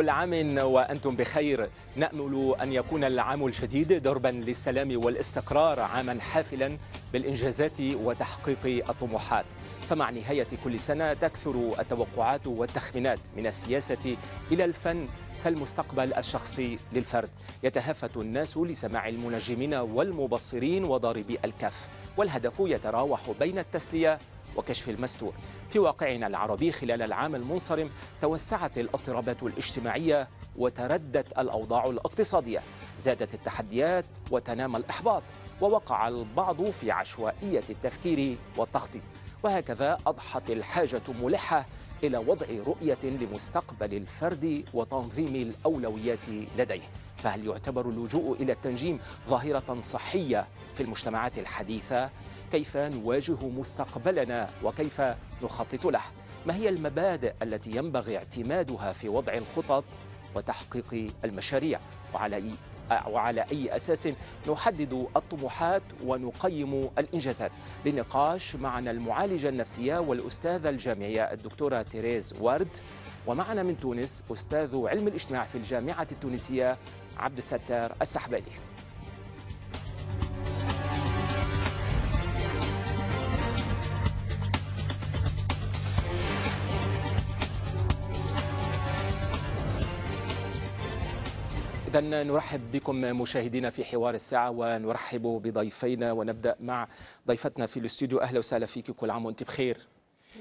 كل عام وأنتم بخير نأمل أن يكون العام الجديد دربا للسلام والاستقرار عاما حافلا بالإنجازات وتحقيق الطموحات فمع نهاية كل سنة تكثر التوقعات والتخمينات من السياسة إلى الفن فالمستقبل الشخصي للفرد يتهافت الناس لسماع المنجمين والمبصرين وضاربي الكف والهدف يتراوح بين التسلية وكشف المستور في واقعنا العربي خلال العام المنصرم توسعت الاضطرابات الاجتماعية وتردت الأوضاع الاقتصادية زادت التحديات وتنامى الإحباط ووقع البعض في عشوائية التفكير والتخطيط وهكذا أضحت الحاجة ملحة إلى وضع رؤية لمستقبل الفرد وتنظيم الأولويات لديه فهل يعتبر اللجوء إلى التنجيم ظاهرة صحية في المجتمعات الحديثة كيف نواجه مستقبلنا وكيف نخطط له ما هي المبادئ التي ينبغي اعتمادها في وضع الخطط وتحقيق المشاريع وعلى وعلى أي أساس نحدد الطموحات ونقيم الإنجازات لنقاش معنا المعالجة النفسية والأستاذة الجامعية الدكتورة تيريز وارد ومعنا من تونس أستاذ علم الاجتماع في الجامعة التونسية عبد الستار السحبالي إذا نرحب بكم مشاهدينا في حوار الساعة ونرحب بضيفينا ونبدأ مع ضيفتنا في الاستوديو أهلا وسهلا فيك كل عام وأنت بخير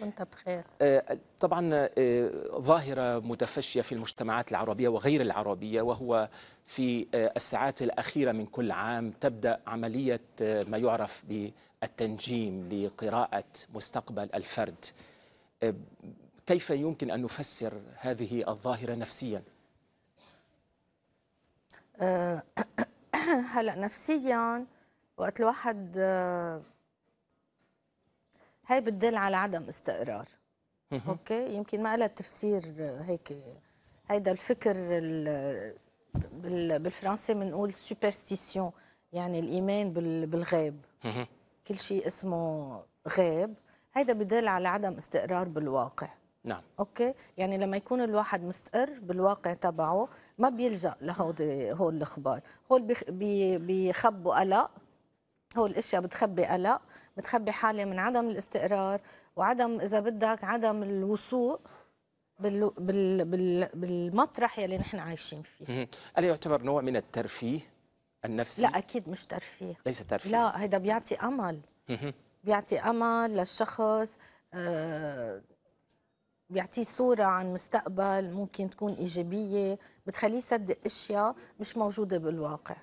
وأنت بخير آه، طبعا آه، ظاهرة متفشية في المجتمعات العربية وغير العربية وهو في آه، الساعات الأخيرة من كل عام تبدأ عملية ما يعرف بالتنجيم لقراءة مستقبل الفرد كيف يمكن أن نفسر هذه الظاهرة نفسياً؟ آه، هلا نفسيا وقت الواحد آه، هاي بتدل على عدم استقرار اوكي يمكن ما لها تفسير آه، هيك هيدا الفكر بالفرنسي بنقول سوبرستيسيون يعني الايمان بالغيب كل شيء اسمه غيب هيدا بدل على عدم استقرار بالواقع نعم اوكي يعني لما يكون الواحد مستقر بالواقع تبعه ما بيلجا لهودي هول الاخبار هول بيخ... بي... بيخبوا قلق هول الاشياء بتخبي قلق بتخبي حاله من عدم الاستقرار وعدم اذا بدك عدم الوثوق بال... بال... بالمطرح يلي نحن عايشين فيه هل يعتبر نوع من الترفيه النفسي لا اكيد مش ترفيه ليس ترفيه لا هذا بيعطي امل بيعطي امل للشخص آه بيعطيه صورة عن مستقبل ممكن تكون إيجابية بتخليه يصدق أشياء مش موجودة بالواقع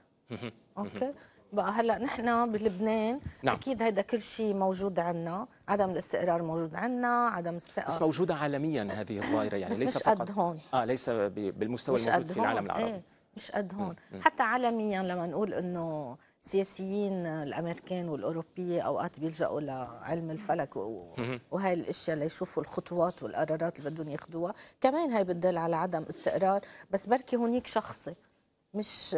أوكي بقى هلا نحن بلبنان نعم. اكيد هذا كل شيء موجود عندنا عدم الاستقرار موجود عندنا عدم الثقه بس موجوده عالميا هذه الظاهره يعني بس ليس مش فقط قد هون اه ليس بالمستوى الموجود في العالم العربي ايه مش قد هون مم. حتى عالميا لما نقول انه السياسيين الامريكان والاوروبيه اوقات بيلجأوا لعلم الفلك وهي الاشياء ليشوفوا الخطوات والقرارات اللي بدهم ياخذوها كمان هي بتدل على عدم استقرار بس بركي هونيك شخصي مش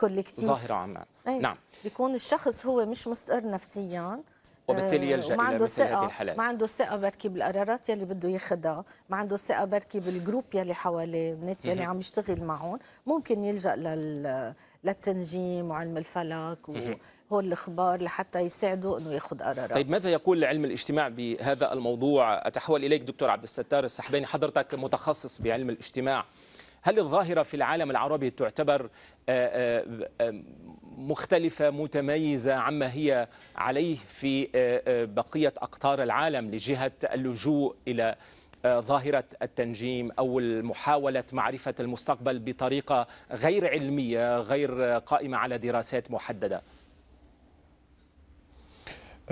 كولكتيف ظاهره عامه إيه. نعم بيكون الشخص هو مش مستقر نفسيا وبالتالي يلجا آه، الى مثل هذه الحالات ما عنده ثقه بركي بالقرارات يلي بده ياخذها ما عنده ثقه بركي بالجروب يلي حواليه الناس يلي عم يشتغل معهم ممكن يلجا لل للتنجيم وعلم الفلك وهول الاخبار لحتى يساعده انه ياخذ قرارات. طيب ماذا يقول علم الاجتماع بهذا الموضوع؟ اتحول اليك دكتور عبد الستار السحباني حضرتك متخصص بعلم الاجتماع. هل الظاهرة في العالم العربي تعتبر آه، آه، مختلفة متميزة عما هي عليه في آه، بقية أقطار العالم لجهة اللجوء إلى ظاهرة التنجيم أو محاولة معرفة المستقبل بطريقة غير علمية غير قائمة على دراسات محددة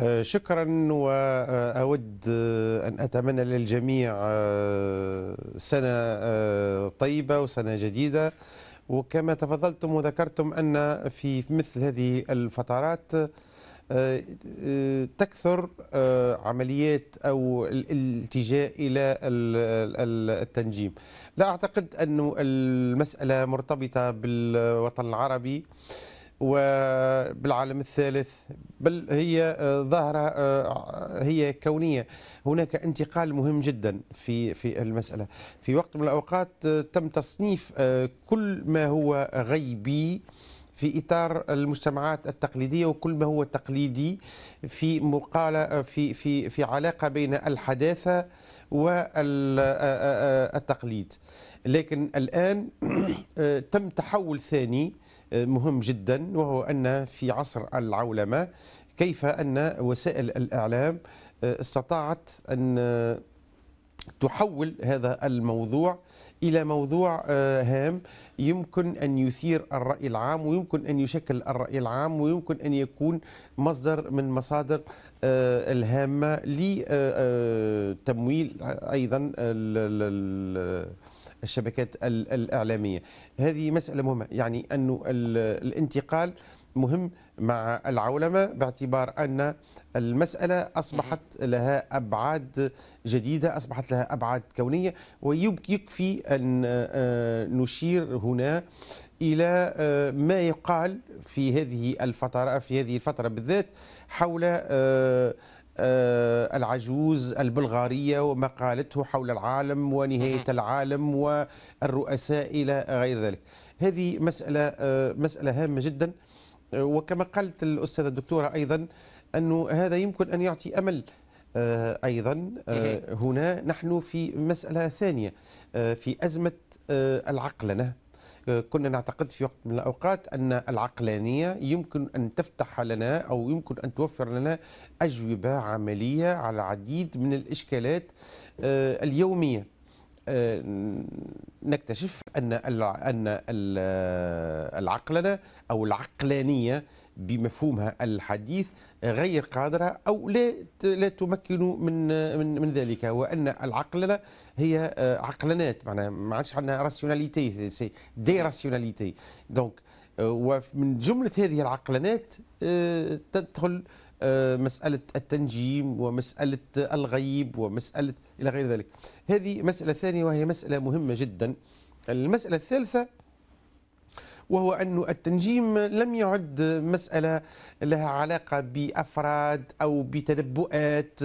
آه، شكرا واود ان اتمنى للجميع آه، سنه آه، طيبه وسنه جديده وكما تفضلتم وذكرتم ان في مثل هذه الفترات آه، آه، تكثر آه، عمليات أو الالتجاء إلى التنجيم لا أعتقد أن المسألة مرتبطة بالوطن العربي وبالعالم الثالث بل هي ظاهرة هي كونية هناك انتقال مهم جدا في في المسألة في وقت من الأوقات تم تصنيف كل ما هو غيبي في اطار المجتمعات التقليديه وكل ما هو تقليدي في مقالة في في في علاقه بين الحداثه والتقليد لكن الان تم تحول ثاني مهم جدا وهو ان في عصر العولمه كيف ان وسائل الاعلام استطاعت ان تحول هذا الموضوع الى موضوع هام يمكن أن يثير الرأي العام ويمكن أن يشكل الرأي العام ويمكن أن يكون مصدر من مصادر آه، الهامة لتمويل آه، آه، أيضا الشبكات الإعلامية هذه مسألة مهمة يعني أن الانتقال مهم مع العولمة باعتبار أن المسألة أصبحت لها أبعاد جديدة أصبحت لها أبعاد كونية ويكفي أن آه، نشير هنا إلى آه، ما يقال في هذه الفترة في هذه الفترة بالذات حول آه، العجوز البلغارية وما قالته حول العالم ونهاية العالم والرؤساء إلى غير ذلك هذه مسألة مسألة هامة جدا وكما قالت الأستاذة الدكتورة أيضا أنه هذا يمكن أن يعطي أمل آه، أيضا آه، إيه. هنا نحن في مسألة ثانية آه، في أزمة العقلنة كنا نعتقد في وقت من الأوقات أن العقلانية يمكن أن تفتح لنا أو يمكن أن توفر لنا أجوبة عملية على العديد من الإشكالات اليومية آه، نكتشف ان ان آه، العقلنه او العقلانيه بمفهومها الحديث غير قادره او لا لا تمكن من من من ذلك وان العقلنه هي آه، عقلنات معناها ما عادش عندنا راسيوناليتي سي دي راسيوناليتي دونك ومن جمله هذه العقلنات تدخل آه، مسألة التنجيم ومسألة الغيب ومسألة إلى غير ذلك هذه مسألة ثانية وهي مسألة مهمة جدا المسألة الثالثة وهو أن التنجيم لم يعد مسألة لها علاقة بأفراد أو بتنبؤات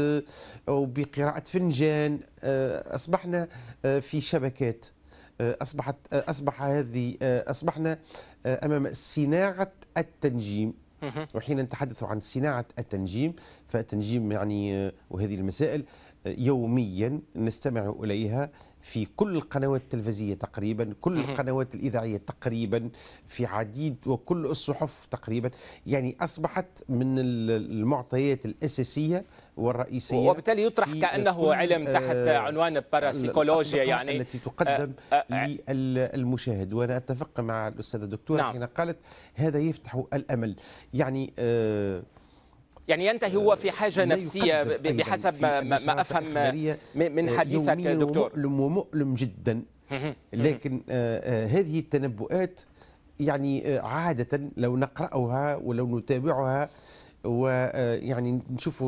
أو بقراءة فنجان آه، أصبحنا آه، في شبكات أصبحت أصبح هذه أصبحنا أمام صناعة التنجيم وحين نتحدث عن صناعة التنجيم فالتنجيم يعني آه، وهذه المسائل يوميا نستمع إليها في كل القنوات التلفزيونيه تقريبا كل القنوات الإذاعية تقريبا في عديد وكل الصحف تقريبا يعني أصبحت من المعطيات الأساسية والرئيسية وبالتالي يطرح كأنه علم تحت آه، عنوان باراسيكولوجيا يعني التي تقدم آه، آه، للمشاهد وأنا أتفق مع الأستاذة الدكتورة نعم. حين قالت هذا يفتح الأمل يعني آه يعني ينتهي هو في حاجه نفسيه بحسب ما افهم من آه، حديثك دكتور مؤلم ومؤلم جدا لكن آه، آه، هذه التنبؤات يعني عادة لو نقرأها ولو نتابعها ويعني نشوف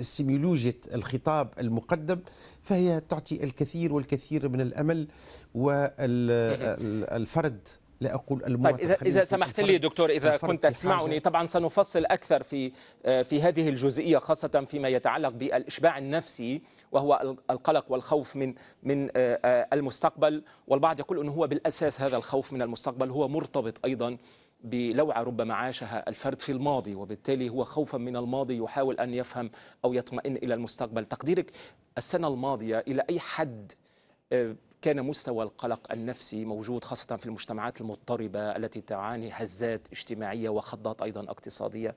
سيميولوجية الخطاب المقدم فهي تعطي الكثير والكثير من الأمل والفرد لا أقول طيب إذا, إذا سمحت لي دكتور إذا كنت تسمعني طبعا سنفصل أكثر في آه، في هذه الجزئية خاصة فيما يتعلق بالإشباع النفسي وهو القلق والخوف من من آه، آه، المستقبل والبعض يقول أنه هو بالأساس هذا الخوف من المستقبل هو مرتبط أيضا بلوعة ربما عاشها الفرد في الماضي وبالتالي هو خوفا من الماضي يحاول أن يفهم أو يطمئن إلى المستقبل تقديرك السنة الماضية إلى أي حد كان مستوى القلق النفسي موجود خاصة في المجتمعات المضطربة التي تعاني هزات اجتماعية وخضات أيضا اقتصادية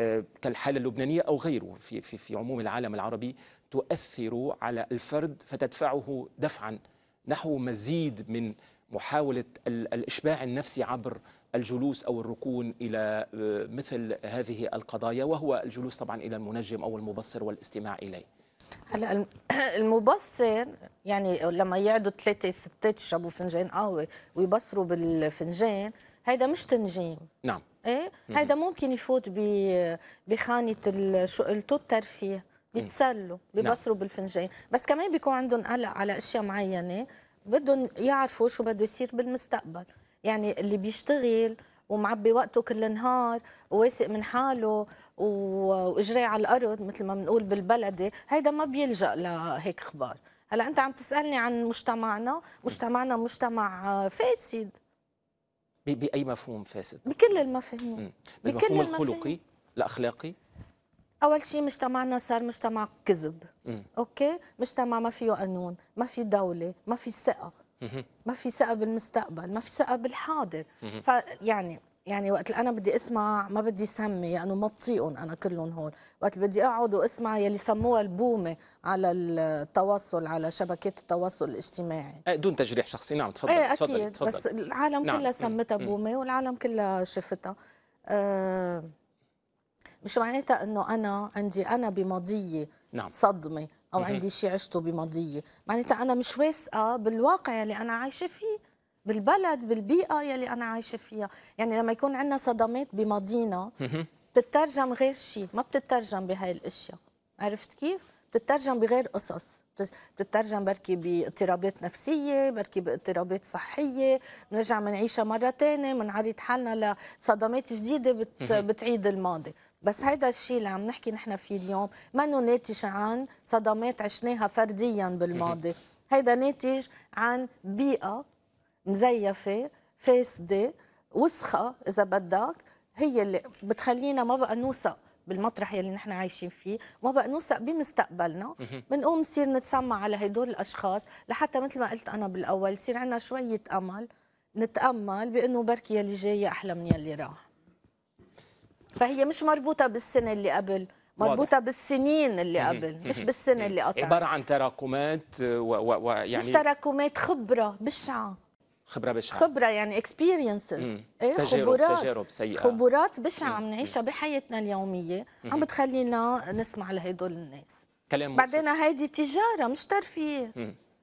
آه، كالحالة اللبنانية أو غيره في, في, في عموم العالم العربي تؤثر على الفرد فتدفعه دفعا نحو مزيد من محاولة الإشباع النفسي عبر الجلوس أو الركون إلى آه، مثل هذه القضايا وهو الجلوس طبعا إلى المنجم أو المبصر والاستماع إليه هلا المبصر يعني لما يقعدوا ثلاثه ستات يشربوا فنجان قهوه آه، ويبصروا بالفنجان هيدا مش تنجيم نعم ايه هيدا ممكن يفوت بخانه شو قلتوا الترفيه بيتسلوا بيبصروا نعم. بالفنجان بس كمان بيكون عندهم قلق على اشياء معينه بدهم يعرفوا شو بده يصير بالمستقبل يعني اللي بيشتغل ومعبي وقته كل نهار وواثق من حاله واجريه على الارض مثل ما بنقول بالبلدي هيدا ما بيلجا لهيك اخبار هلا انت عم تسالني عن مجتمعنا مجتمعنا مجتمع آه، فاسد باي مفهوم فاسد بكل المفاهيم بكل المفهوم الخلقي الاخلاقي اول شيء مجتمعنا صار مجتمع كذب اوكي مجتمع ما فيه قانون ما في دوله ما في ثقه ما في ثقه بالمستقبل ما في ثقه بالحاضر فيعني يعني وقت انا بدي اسمع ما بدي سمي لانه يعني ما بطيقهم انا كلهم هون وقت بدي اقعد واسمع يلي سموها البومه على التواصل على شبكات التواصل الاجتماعي إيه، دون تجريح شخصي نعم تفضل ايه اكيد تفضل. تفضل. بس العالم نعم. كلها سمتها بومه والعالم كلها شفتها أه مش معناتها انه انا عندي انا بماضيه نعم. صدمه او عندي شيء عشته بماضيه معناتها انا مش واثقه بالواقع اللي انا عايشه فيه بالبلد بالبيئه يلي انا عايشه فيها يعني لما يكون عندنا صدمات بماضينا بتترجم غير شيء ما بتترجم بهاي الاشياء عرفت كيف بتترجم بغير قصص بتترجم بركي باضطرابات نفسية بركي باضطرابات صحية بنرجع بنعيشها مرة ثانيه بنعرض حالنا لصدمات جديدة بت... بتعيد الماضي بس هيدا الشيء اللي عم نحكي نحن فيه اليوم منه ناتج عن صدمات عشناها فرديا بالماضي هيدا ناتج عن بيئة مزيفه فاسده وسخه اذا بدك هي اللي بتخلينا ما بقى نوثق بالمطرح يلي نحن عايشين فيه ما بقى نوثق بمستقبلنا بنقوم نصير نتسمع على هدول الاشخاص لحتى مثل ما قلت انا بالاول يصير عندنا شويه امل نتامل بانه بركي يلي جاي احلى من يلي راح فهي مش مربوطه بالسنه اللي قبل مربوطه واضح. بالسنين اللي قبل مش بالسنه اللي قطعت عباره عن تراكمات ويعني و... و... يعني مش تراكمات خبره بشعه خبره بشعه خبره يعني اكسبيرينسز إيه تجارب خبرات تجارب سيئه خبرات بشعه عم نعيشها بحياتنا اليوميه عم بتخلينا نسمع لهدول الناس كلام بعدين هيدي تجاره مش ترفيه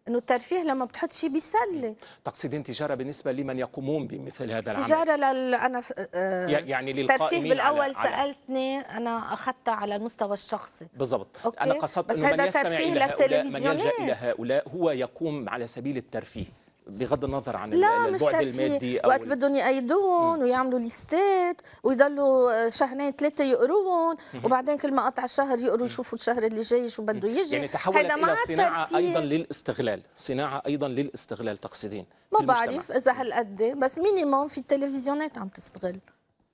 انه الترفيه لما بتحط شيء بيسلي تقصدين تجاره بالنسبه لمن يقومون بمثل هذا العمل تجاره لل انا ف... آه... يعني للترفيه بالاول على... سالتني انا اخذتها على المستوى الشخصي بالضبط انا قصدت انه من يستمع الى هؤلاء من يلجا الى هؤلاء هو يقوم على سبيل الترفيه بغض النظر عن لا البعد مش المادي أو وقت بدهم يأيدوهم ويعملوا ليستات ويضلوا آه، شهرين ثلاثه يقروهم وبعدين كل ما قطع الشهر يقروا يشوفوا الشهر اللي جاي شو بده يجي يعني تحولت الى صناعه الترفيه. ايضا للاستغلال صناعه ايضا للاستغلال تقصدين ما بعرف اذا هالقد بس مينيموم في التلفزيونات عم تستغل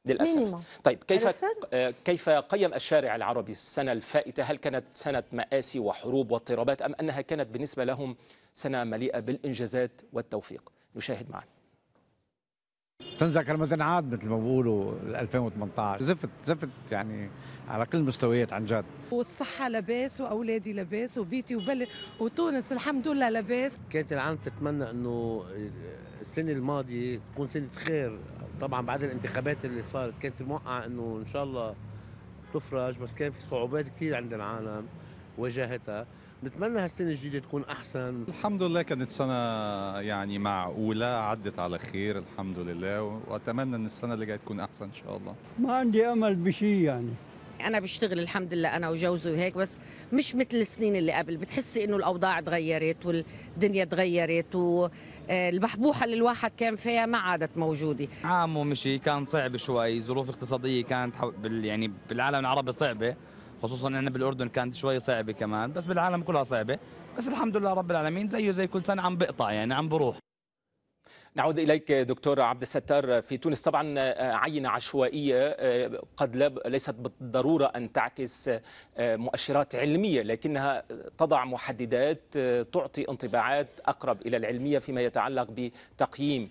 للاسف مينيموم. طيب كيف آه، كيف قيم الشارع العربي السنه الفائته هل كانت سنه ماسي وحروب واضطرابات ام انها كانت بالنسبه لهم سنة مليئة بالإنجازات والتوفيق نشاهد معا تنذكر مثلا عاد مثل ما بقولوا 2018 زفت زفت يعني على كل المستويات عن جد والصحة لباس وأولادي لباس وبيتي وبلد وتونس الحمد لله لباس كانت العالم تتمنى أنه السنة الماضية تكون سنة خير طبعا بعد الانتخابات اللي صارت كانت موقعة أنه إن شاء الله تفرج بس كان في صعوبات كثير عند العالم واجهتها نتمنى هالسنه الجديده تكون احسن الحمد لله كانت سنه يعني معقوله عدت على خير الحمد لله واتمنى ان السنه اللي جايه تكون احسن ان شاء الله ما عندي امل بشيء يعني انا بشتغل الحمد لله انا وجوزي وهيك بس مش مثل السنين اللي قبل بتحسي انه الاوضاع تغيرت والدنيا تغيرت والبحبوحه آه، اللي الواحد كان فيها ما عادت موجوده عام ومشي كان صعب شوي ظروف اقتصاديه كانت يعني بالعالم العربي صعبه خصوصا احنا بالاردن كانت شوي صعبه كمان بس بالعالم كلها صعبه بس الحمد لله رب العالمين زيه زي كل سنه عم بقطع يعني عم بروح نعود اليك دكتور عبد الستار في تونس طبعا آه، عينه عشوائيه آه، قد ليست بالضروره ان تعكس آه، مؤشرات علميه لكنها تضع محددات تعطي انطباعات اقرب الى العلميه فيما يتعلق بتقييم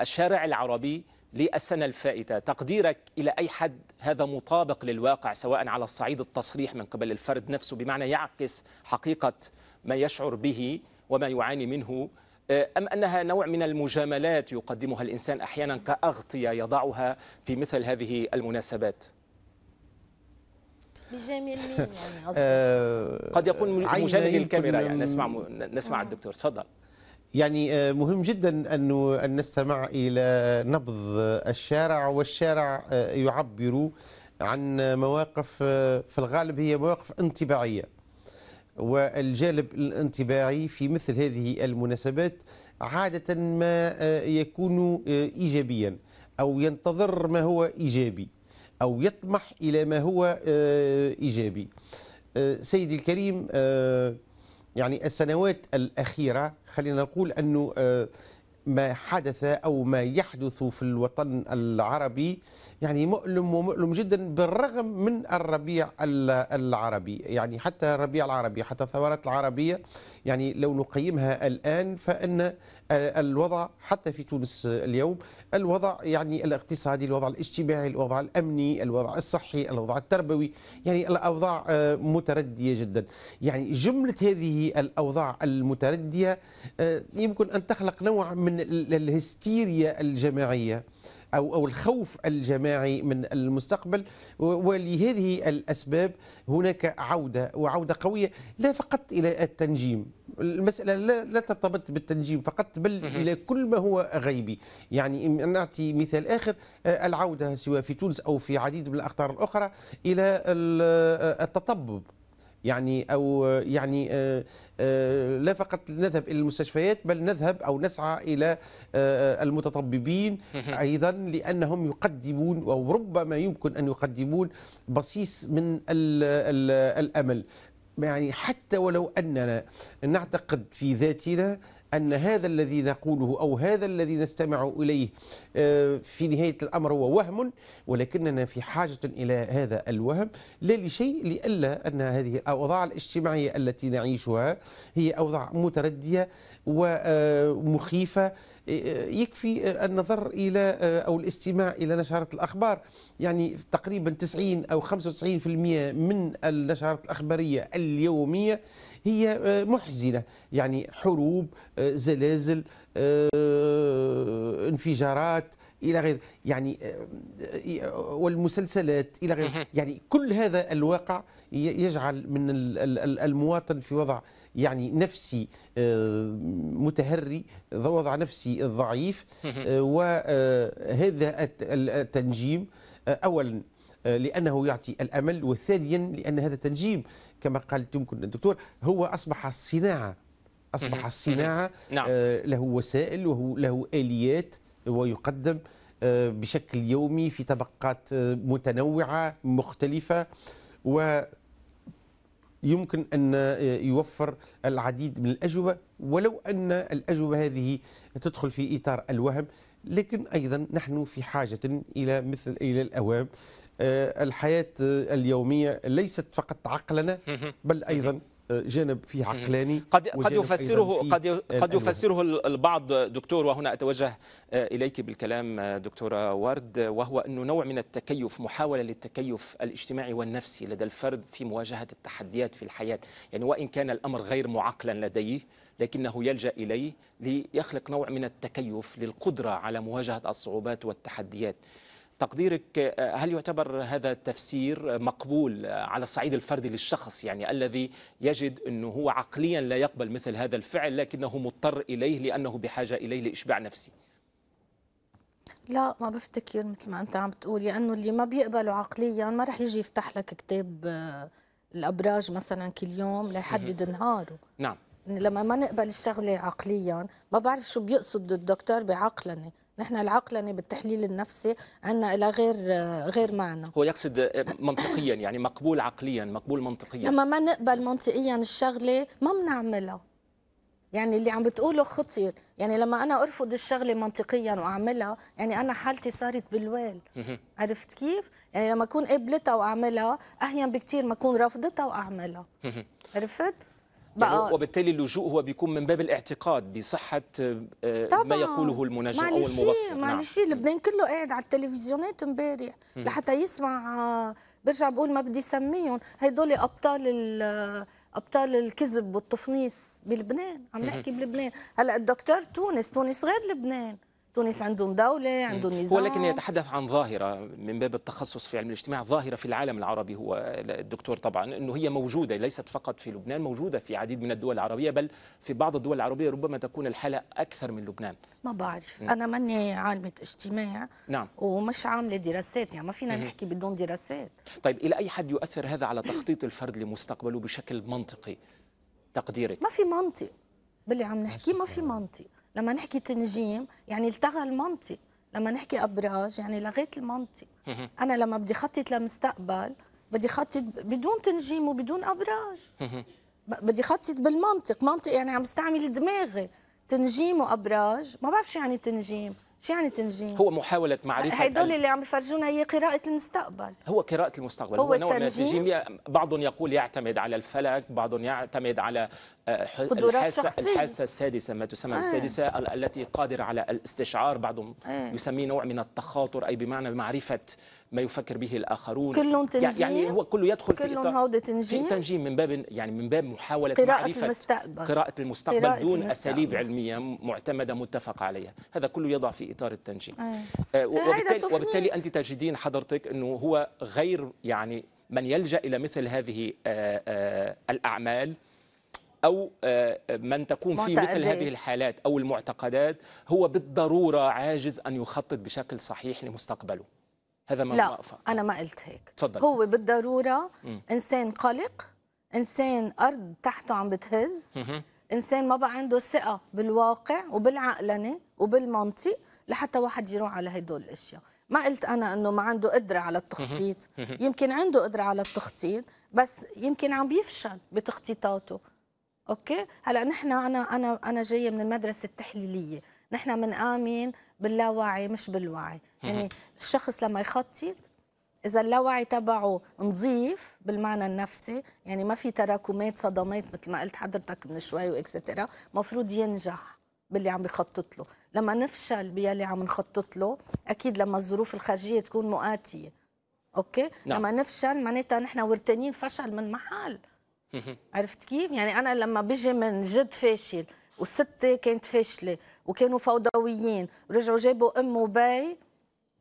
الشارع العربي للسنة الفائتة تقديرك إلى أي حد هذا مطابق للواقع سواء على الصعيد التصريح من قبل الفرد نفسه بمعنى يعكس حقيقة ما يشعر به وما يعاني منه آه، أم أنها نوع من المجاملات يقدمها الإنسان أحيانا كأغطية يضعها في مثل هذه المناسبات بجميل مين يعني قد يكون آه، مجامل الكاميرا يعني نسمع نسمع آه. الدكتور تفضل يعني آه، مهم جدا أنه أن نستمع إلى نبض الشارع والشارع آه، يعبر عن مواقف آه، في الغالب هي مواقف انطباعية والجانب الانطباعي في مثل هذه المناسبات عادة ما يكون إيجابيا أو ينتظر ما هو إيجابي أو يطمح إلى ما هو إيجابي سيدي الكريم يعني السنوات الأخيرة خلينا نقول أنه آه، ما حدث أو ما يحدث في الوطن العربي يعني مؤلم ومؤلم جدا بالرغم من الربيع العربي يعني حتى الربيع العربي حتى الثورات العربية يعني لو نقيمها الآن فإن الوضع حتى في تونس اليوم الوضع يعني الاقتصادي الوضع الاجتماعي الوضع الأمني الوضع الصحي الوضع التربوي يعني الأوضاع متردية جدا يعني جملة هذه الأوضاع المتردية آه، يمكن أن تخلق نوع من الهستيريا الجماعية أو أو الخوف الجماعي من المستقبل ولهذه الأسباب هناك عودة وعودة قوية لا فقط إلى التنجيم المسألة لا, لا ترتبط بالتنجيم فقط بل إلى كل ما هو غيبي يعني نعطي مثال آخر آه، العودة سواء في تونس أو في عديد من الأقطار الأخرى إلى آه، التطبب يعني او يعني آه، آه، لا فقط نذهب الى المستشفيات بل نذهب او نسعى الى آه، المتطببين ايضا لانهم يقدمون او ربما يمكن ان يقدمون بصيص من الامل يعني حتى ولو اننا نعتقد في ذاتنا أن هذا الذي نقوله أو هذا الذي نستمع إليه آه، في نهاية الأمر هو وهم ولكننا في حاجة إلى هذا الوهم لا لشيء لألا أن هذه الأوضاع الاجتماعية التي نعيشها هي أوضاع متردية ومخيفة آه، آه، يكفي النظر إلى أو الاستماع إلى نشرات الأخبار يعني تقريبا 90 أو 95% من النشرات الأخبارية اليومية هي آه، محزنة يعني حروب آه، زلازل آه، انفجارات الى غير يعني والمسلسلات الى غير يعني كل هذا الواقع يجعل من المواطن في وضع يعني نفسي متهري وضع نفسي ضعيف وهذا التنجيم اولا لانه يعطي الامل وثانيا لان هذا التنجيم كما قالت يمكن الدكتور هو أصبح الصناعة أصبح الصناعة نعم. آه، له وسائل وهو له آليات ويقدم آه، بشكل يومي في طبقات آه، متنوعة مختلفة و يمكن أن يوفر العديد من الأجوبة ولو أن الأجوبة هذه تدخل في إطار الوهم لكن أيضا نحن في حاجة إلى مثل إلى الأوام آه، الحياة اليومية ليست فقط عقلنا بل أيضا آه، جانب فيه عقلاني قد قد يفسره قد قد يفسره البعض دكتور وهنا اتوجه آه، اليك بالكلام دكتوره ورد وهو انه نوع من التكيف محاوله للتكيف الاجتماعي والنفسي لدى الفرد في مواجهه التحديات في الحياه يعني وان كان الامر غير معقلا لديه لكنه يلجا اليه ليخلق نوع من التكيف للقدره على مواجهه الصعوبات والتحديات تقديرك آه، هل يعتبر هذا التفسير مقبول على الصعيد الفردي للشخص يعني الذي يجد أنه هو عقليا لا يقبل مثل هذا الفعل لكنه مضطر إليه لأنه بحاجة إليه لإشباع نفسي لا ما بفتكر مثل ما انت عم بتقول لانه اللي ما بيقبله عقليا ما رح يجي يفتح لك كتاب آه، الابراج مثلا كل يوم ليحدد نهاره نعم يعني لما ما نقبل الشغله عقليا ما بعرف شو بيقصد الدكتور بعقلني نحن العقلنه يعني بالتحليل النفسي عندنا الى غير غير معنى هو يقصد منطقيا يعني مقبول عقليا مقبول منطقيا لما ما نقبل منطقيا الشغله ما بنعملها يعني اللي عم بتقوله خطير يعني لما انا ارفض الشغله منطقيا واعملها يعني انا حالتي صارت بالويل عرفت كيف يعني لما اكون قبلتها واعملها اهين بكثير ما اكون رافضتها واعملها عرفت يعني وبالتالي اللجوء هو بيكون من باب الاعتقاد بصحه آه، آه، ما يقوله المنجم او المبصر معلش نعم. لبنان كله قاعد على التلفزيونات امبارح لحتى يسمع آه، برجع بقول ما بدي اسميهم هدول ابطال ابطال الكذب والتفنيص بلبنان عم نحكي بلبنان هلا الدكتور تونس تونس غير لبنان تونس عندهم دولة عندهم نظام ولكن يتحدث عن ظاهرة من باب التخصص في علم الاجتماع ظاهرة في العالم العربي هو الدكتور طبعا أنه هي موجودة ليست فقط في لبنان موجودة في عديد من الدول العربية بل في بعض الدول العربية ربما تكون الحالة أكثر من لبنان ما بعرف م. أنا ماني عالمة اجتماع نعم ومش عاملة دراسات يعني ما فينا م. نحكي بدون دراسات طيب إلى أي حد يؤثر هذا على تخطيط الفرد لمستقبله بشكل منطقي تقديرك ما في منطق باللي عم نحكيه ما في منطق لما نحكي تنجيم يعني التغى المنطق لما نحكي ابراج يعني لغيت المنطق انا لما بدي خطط لمستقبل بدي خطط بدون تنجيم وبدون ابراج بدي خطط بالمنطق منطق يعني عم بستعمل دماغي تنجيم وابراج ما بعرف شو يعني تنجيم شو يعني تنجيم؟ هو محاولة معرفة هدول اللي عم يفرجونا هي قراءة المستقبل هو قراءة المستقبل هو, هو نوع من التنجيم بعضهم يقول يعتمد على الفلك بعضهم يعتمد على آه، الحاسة, الحاسة السادسة ما تسمى آه. السادسة التي قادرة على الاستشعار بعضهم آه. يسميه نوع من التخاطر أي بمعنى معرفة ما يفكر به الاخرون كلهم تنجيم يعني هو كله يدخل كلهم في كلهم هوده تنجيم تنجيم من باب يعني من باب محاوله قراءة معرفة المستقبل قراءة المستقبل قراءة دون المستقبل. اساليب علميه معتمده متفق عليها هذا كله يضع في اطار التنجيم آه. آه، وبالتالي, وبالتالي انت تجدين حضرتك انه هو غير يعني من يلجا الى مثل هذه آه، آه، الاعمال او من تكون في مثل هذه الحالات او المعتقدات هو بالضروره عاجز ان يخطط بشكل صحيح لمستقبله هذا ما لا انا ما قلت هيك تفضل. هو بالضروره مم. انسان قلق انسان ارض تحته عم بتهز مم. انسان ما بقى عنده ثقه بالواقع وبالعقلنه وبالمنطق لحتى واحد يروح على هدول الاشياء ما قلت انا انه ما عنده قدره على التخطيط يمكن عنده قدره على التخطيط بس يمكن عم بيفشل بتخطيطاته اوكي هلا نحن انا انا انا جايه من المدرسه التحليليه نحن بنآمن باللاوعي مش بالوعي يعني الشخص لما يخطط إذا اللاوعي تبعه نظيف بالمعنى النفسي يعني ما في تراكمات صدمات مثل ما قلت حضرتك من شوي وإكسترا مفروض ينجح باللي عم يخطط له لما نفشل باللي عم نخطط له أكيد لما الظروف الخارجية تكون مؤاتية أوكي نعم. لما نفشل معناتها نحن ورتانين فشل من محل عرفت كيف يعني أنا لما بيجي من جد فاشل وستة كانت فاشلة وكانوا فوضويين رجعوا جابوا أم وبي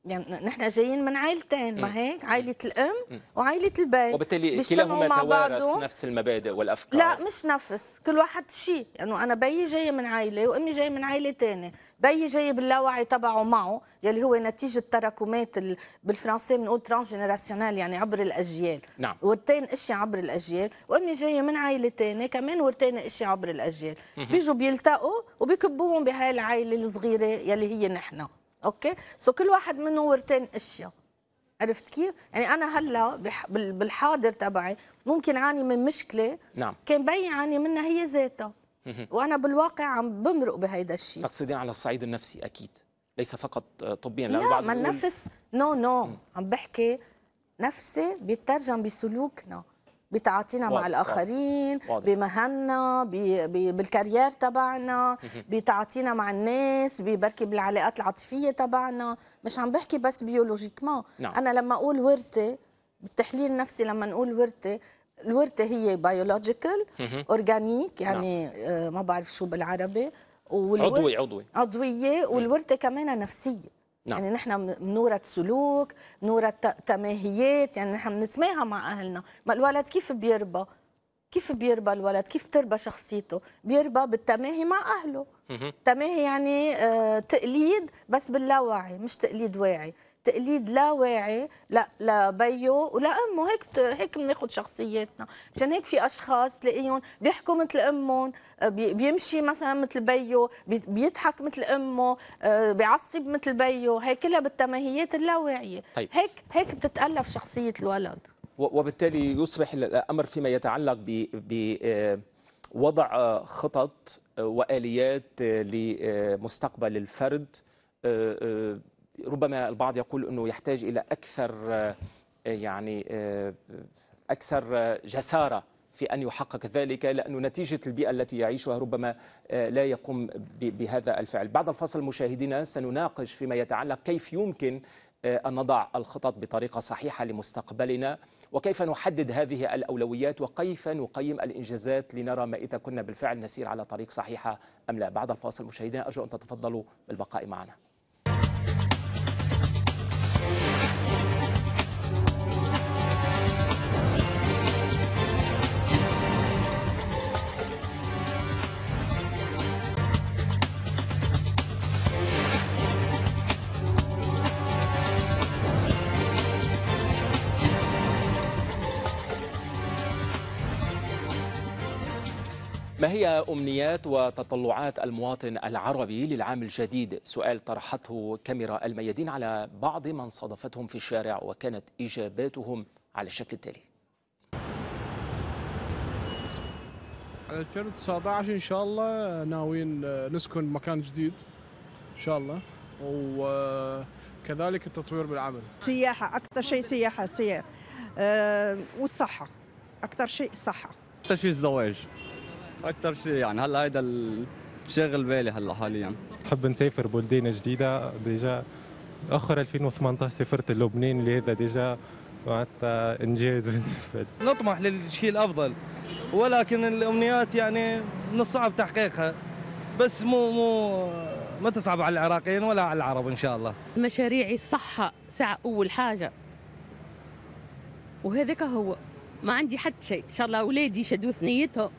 يعني نحن جايين من عائلتين ما هيك عائله الام وعائله البيت وبالتالي كلاهما توارث نفس المبادئ والافكار لا مش نفس كل واحد شيء انه يعني انا بيي جاي من عائله وامي جاي من عائله ثانيه بيي جاي باللاوعي تبعه معه يلي هو نتيجه تراكمات بالفرنسي بنقول ترانسجينيراسيونال يعني عبر الاجيال نعم ورتين شيء عبر الاجيال وامي جايه من عائله ثانيه كمان ورتين شيء عبر الاجيال بيجوا بيلتقوا وبيكبوهم بهاي العائله الصغيره يلي هي نحن اوكي سو كل واحد منه ورتين اشياء عرفت كيف؟ يعني انا هلا بالحاضر تبعي ممكن اعاني من مشكله نعم كان بي يعاني منها هي ذاتها وانا بالواقع عم بمرق بهيدا الشيء تقصدين على الصعيد النفسي اكيد ليس فقط طبيا لا ما النفس نو نو عم بحكي نفسي بيترجم بسلوكنا بتعاطينا مع الاخرين واضح. بمهننا ب... ب... بالكارير تبعنا بتعاطينا مع الناس بركي بالعلاقات العاطفيه تبعنا مش عم بحكي بس بيولوجيكمان نعم. انا لما اقول ورثه بالتحليل النفسي لما نقول ورثه الورثه هي بيولوجيكال اورجانيك نعم. يعني نعم. آه ما بعرف شو بالعربي عضوي عضوي عضويه والورثه كمان نفسيه نعم. يعني نحن بنورة سلوك بنورة تماهيات يعني نحن بنتماهى مع أهلنا ما الولد كيف بيربى كيف بيربى الولد كيف بتربى شخصيته بيربى بالتماهي مع أهله تماهي يعني آه تقليد بس باللاوعي مش تقليد واعي تقليد لا واعي لا بيو ولا امه هيك بت... هيك بناخذ شخصياتنا مشان هيك في اشخاص تلاقيهم بيحكوا مثل امهم بي... بيمشي مثلا مثل بيو بي... بيضحك مثل امه آه، بيعصب مثل بيو هي كلها بالتماهيات اللاواعيه طيب. هيك هيك بتتالف شخصيه الولد وبالتالي يصبح الامر فيما يتعلق بوضع آه، آه، خطط واليات لمستقبل الفرد ربما البعض يقول انه يحتاج الى اكثر آه، يعني آه، اكثر جساره في ان يحقق ذلك لانه نتيجه البيئه التي يعيشها ربما آه، لا يقوم بهذا الفعل. بعد الفصل مشاهدينا سنناقش فيما يتعلق كيف يمكن ان نضع الخطط بطريقه صحيحه لمستقبلنا وكيف نحدد هذه الاولويات وكيف نقيم الانجازات لنرى ما اذا كنا بالفعل نسير على طريق صحيحه ام لا. بعد الفاصل مشاهدينا ارجو ان تتفضلوا بالبقاء معنا. ما هي أمنيات وتطلعات المواطن العربي للعام الجديد؟ سؤال طرحته كاميرا الميادين على بعض من صادفتهم في الشارع وكانت إجاباتهم على الشكل التالي 2019 إن شاء الله ناويين نسكن مكان جديد إن شاء الله وكذلك التطوير بالعمل سياحة أكثر شيء سياحة سياحة أه والصحة أكثر شيء الصحة أكثر شيء الزواج اكثر شيء يعني هلا هيدا شاغل بالي هلا حاليا بحب نسافر بلدان جديده ديجا اخر 2018 سافرت لبنان لهذا ديجا معناتها انجاز بالنسبه لي نطمح للشيء الافضل ولكن الامنيات يعني من الصعب تحقيقها بس مو مو ما تصعب على العراقيين ولا على العرب ان شاء الله مشاريعي الصحه ساعه اول حاجه وهذاك هو ما عندي حد شيء ان شاء الله اولادي شدوا ثنيتهم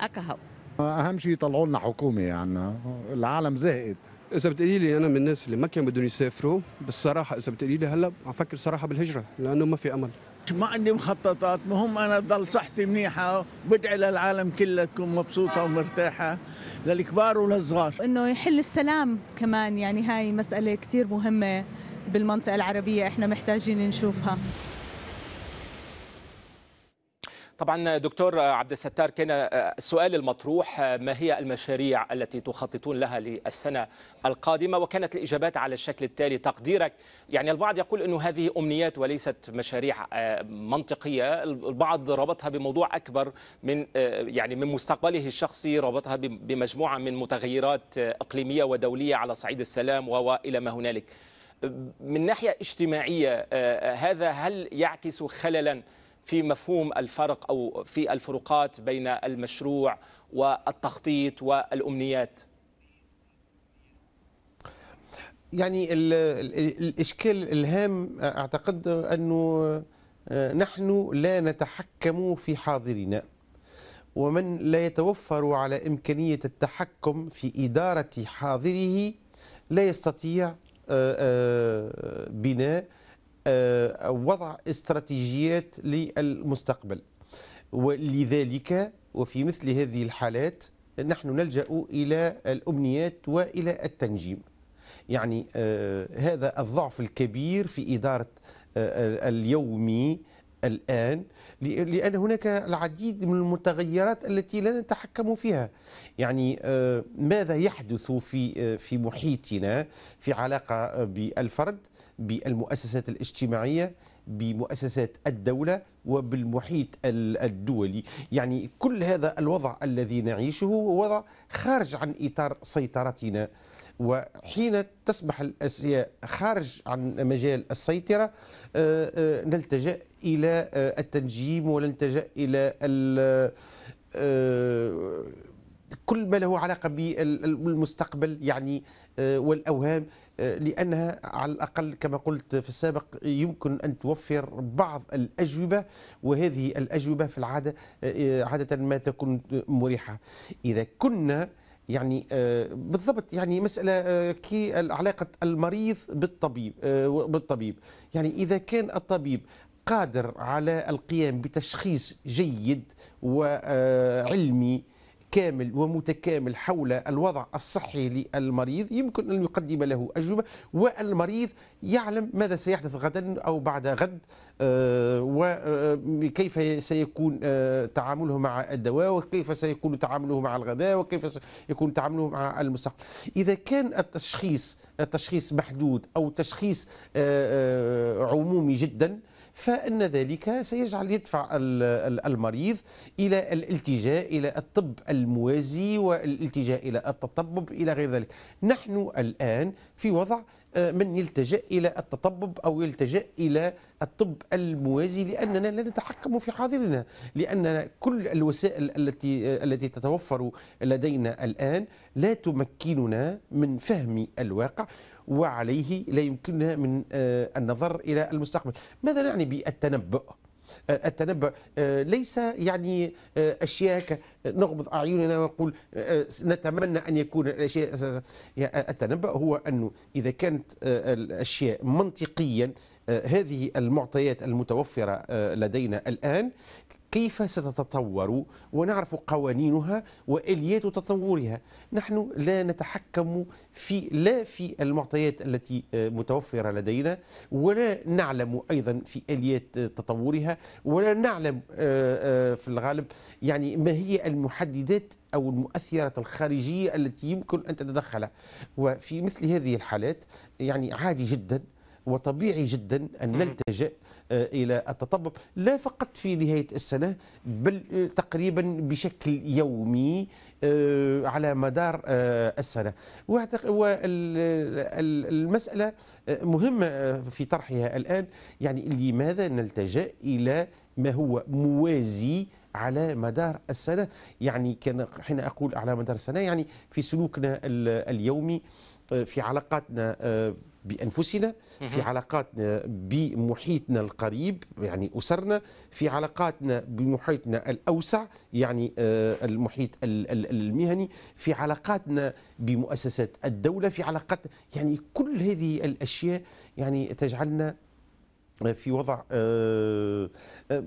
اكهو اهم شيء يطلعوا لنا حكومه يعني العالم زهقت اذا بتقولي لي انا من الناس اللي ما كانوا بدهم يسافروا بالصراحه اذا بتقولي لي هلا عم فكر صراحه بالهجره لانه ما في امل ما عندي مخططات مهم انا ضل صحتي منيحه وبدعي للعالم كلها تكون مبسوطه ومرتاحه للكبار وللصغار انه يحل السلام كمان يعني هاي مساله كثير مهمه بالمنطقه العربيه احنا محتاجين نشوفها طبعا دكتور عبد الستار كان السؤال المطروح ما هي المشاريع التي تخططون لها للسنه القادمه وكانت الاجابات على الشكل التالي تقديرك يعني البعض يقول انه هذه امنيات وليست مشاريع آه، منطقيه البعض ربطها بموضوع اكبر من آه، يعني من مستقبله الشخصي ربطها بمجموعه من متغيرات آه، اقليميه ودوليه على صعيد السلام والى ما هنالك من ناحيه اجتماعيه هذا هل يعكس خللا في مفهوم الفرق أو في الفروقات بين المشروع والتخطيط والأمنيات يعني الإشكال الهام أعتقد أنه آه، نحن لا نتحكم في حاضرنا ومن لا يتوفر على إمكانية التحكم في إدارة حاضره لا يستطيع آه، آه، بناء آه، وضع استراتيجيات للمستقبل ولذلك وفي مثل هذه الحالات نحن نلجأ إلى الأمنيات وإلى التنجيم يعني آه، هذا الضعف الكبير في إدارة آه، اليومي الآن لأن هناك العديد من المتغيرات التي لا نتحكم فيها يعني ماذا يحدث في في محيطنا في علاقة بالفرد بالمؤسسات الاجتماعية بمؤسسات الدولة وبالمحيط الدولي يعني كل هذا الوضع الذي نعيشه هو وضع خارج عن إطار سيطرتنا وحين تصبح الأشياء خارج عن مجال السيطرة آه، آه، نلتجأ إلى آه، التنجيم ونلتجأ إلى كل ما له علاقة بالمستقبل يعني والأوهام آه، لأنها على الأقل كما قلت في السابق يمكن أن توفر بعض الأجوبة وهذه الأجوبة في العادة آه، عادة ما تكون مريحة إذا كنا يعني آه، بالضبط يعني مسألة كي علاقة المريض بالطبيب بالطبيب يعني إذا كان الطبيب قادر على القيام بتشخيص جيد وعلمي كامل ومتكامل حول الوضع الصحي للمريض يمكن أن يقدم له أجوبة والمريض يعلم ماذا سيحدث غدا أو بعد غد آه، وكيف آه، سيكون آه، تعامله مع الدواء وكيف سيكون تعامله مع الغذاء وكيف سيكون تعامله مع المستقبل إذا كان التشخيص التشخيص محدود أو تشخيص عمومي جدا فإن ذلك سيجعل يدفع المريض إلى الالتجاء إلى الطب الموازي والالتجاء إلى التطبب إلى غير ذلك نحن الآن في وضع آه، من يلتجأ إلى التطبب أو يلتجأ إلى الطب الموازي لأننا لا نتحكم في حاضرنا لأن كل الوسائل التي آه، التي تتوفر لدينا الآن لا تمكننا من فهم الواقع وعليه لا يمكننا من آه، النظر إلى المستقبل ماذا نعني بالتنبؤ؟ آه، التنبؤ آه، ليس يعني اشياء نغمض اعيننا ونقول نتمنى ان يكون الاشياء التنبؤ هو انه اذا كانت الاشياء منطقيا هذه المعطيات المتوفره لدينا الان كيف ستتطور ونعرف قوانينها واليات تطورها نحن لا نتحكم في لا في المعطيات التي آه، متوفره لدينا ولا نعلم ايضا في اليات آه، تطورها ولا نعلم آه، في الغالب يعني ما هي المحددات او المؤثرات الخارجيه التي يمكن ان تتدخل وفي مثل هذه الحالات يعني عادي جدا وطبيعي جدا ان نلتجئ آه، إلى التطبب لا فقط في نهاية السنة بل آه، تقريبا بشكل يومي آه، على مدار السنة والمسألة مهمة في طرحها الآن يعني لماذا نلتجأ إلى ما هو موازي على مدار السنة يعني كان حين أقول على مدار السنة يعني في سلوكنا اليومي في علاقاتنا بانفسنا في علاقاتنا بمحيطنا القريب يعني اسرنا في علاقاتنا بمحيطنا الاوسع يعني آه، المحيط المهني في علاقاتنا بمؤسسات الدوله في علاقات يعني كل هذه الاشياء يعني تجعلنا في وضع آه، آه،